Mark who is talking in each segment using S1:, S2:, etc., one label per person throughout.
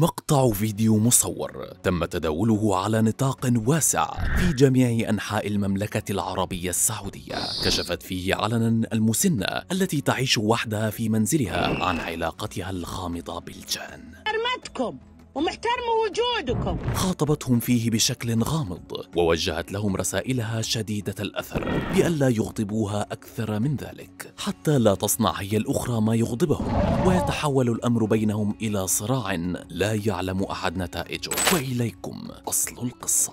S1: مقطع فيديو مصور تم تداوله على نطاق واسع في جميع أنحاء المملكة العربية السعودية كشفت فيه علنا المسنة التي تعيش وحدها في منزلها عن علاقتها الغامضة بالجان ومحترم وجودكم خاطبتهم فيه بشكل غامض ووجهت لهم رسائلها شديدة الأثر لئلا يغضبوها أكثر من ذلك حتى لا تصنع هي الأخرى ما يغضبهم ويتحول الأمر بينهم إلى صراع لا يعلم أحد نتائجه وإليكم أصل القصة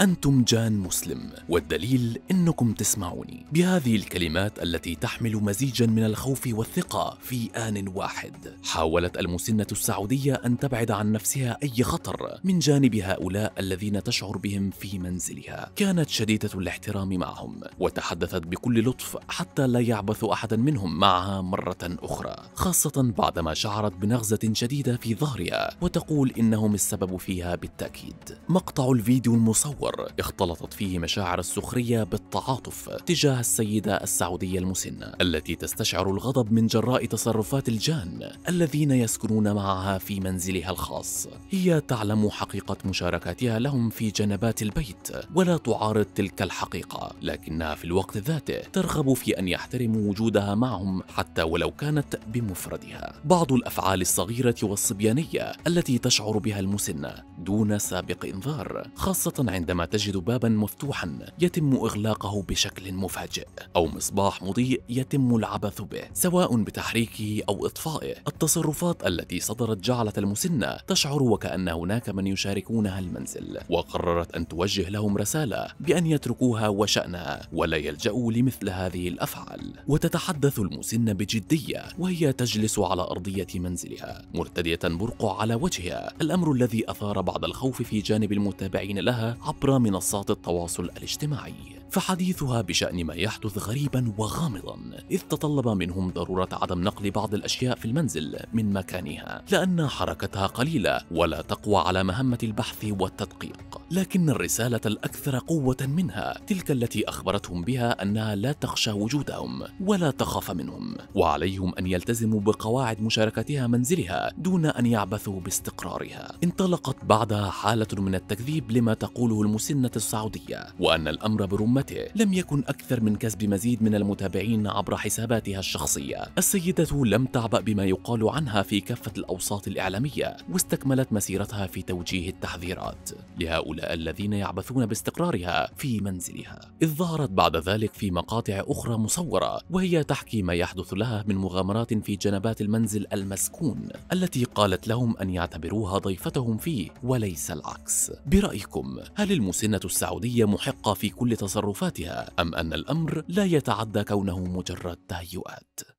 S1: أنتم جان مسلم والدليل إنكم تسمعوني بهذه الكلمات التي تحمل مزيجا من الخوف والثقة في آن واحد حاولت المسنة السعودية أن تبعد عن نفسها أي خطر من جانب هؤلاء الذين تشعر بهم في منزلها كانت شديدة الاحترام معهم وتحدثت بكل لطف حتى لا يعبث أحد منهم معها مرة أخرى خاصة بعدما شعرت بنغزة شديدة في ظهرها وتقول إنهم السبب فيها بالتأكيد مقطع الفيديو المصور الأكبر اختلطت فيه مشاعر السخرية بالتعاطف تجاه السيدة السعودية المسنة التي تستشعر الغضب من جراء تصرفات الجان الذين يسكنون معها في منزلها الخاص هي تعلم حقيقة مشاركاتها لهم في جنبات البيت ولا تعارض تلك الحقيقة لكنها في الوقت ذاته ترغب في أن يحترموا وجودها معهم حتى ولو كانت بمفردها بعض الأفعال الصغيرة والصبيانية التي تشعر بها المسنة دون سابق إنذار خاصة عندما عندما تجد بابا مفتوحا يتم اغلاقه بشكل مفاجئ او مصباح مضيء يتم العبث به سواء بتحريكه او اطفائه التصرفات التي صدرت جعلت المسنه تشعر وكان هناك من يشاركونها المنزل وقررت ان توجه لهم رساله بان يتركوها وشانها ولا يلجاوا لمثل هذه الافعال وتتحدث المسنه بجديه وهي تجلس على ارضيه منزلها مرتديه برقع على وجهها الامر الذي اثار بعض الخوف في جانب المتابعين لها عبر عبر منصات التواصل الاجتماعي فحديثها بشأن ما يحدث غريبا وغامضا إذ تطلب منهم ضرورة عدم نقل بعض الأشياء في المنزل من مكانها لأن حركتها قليلة ولا تقوى على مهمة البحث والتدقيق لكن الرسالة الأكثر قوة منها تلك التي أخبرتهم بها أنها لا تخشى وجودهم ولا تخاف منهم وعليهم أن يلتزموا بقواعد مشاركتها منزلها دون أن يعبثوا باستقرارها انطلقت بعدها حالة من التكذيب لما تقوله المسنة السعودية وأن الأمر برمته ومعلوماته لم يكن أكثر من كسب مزيد من المتابعين عبر حساباتها الشخصية السيدة لم تعبأ بما يقال عنها في كافة الأوساط الإعلامية واستكملت مسيرتها في توجيه التحذيرات لهؤلاء الذين يعبثون باستقرارها في منزلها إذ ظهرت بعد ذلك في مقاطع أخرى مصورة وهي تحكي ما يحدث لها من مغامرات في جنبات المنزل المسكون التي قالت لهم أن يعتبروها ضيفتهم فيه وليس العكس برأيكم هل المسنة السعودية محقة في كل تصرف تصرفاتها أم أن الأمر لا يتعدى كونه مجرد تهيؤات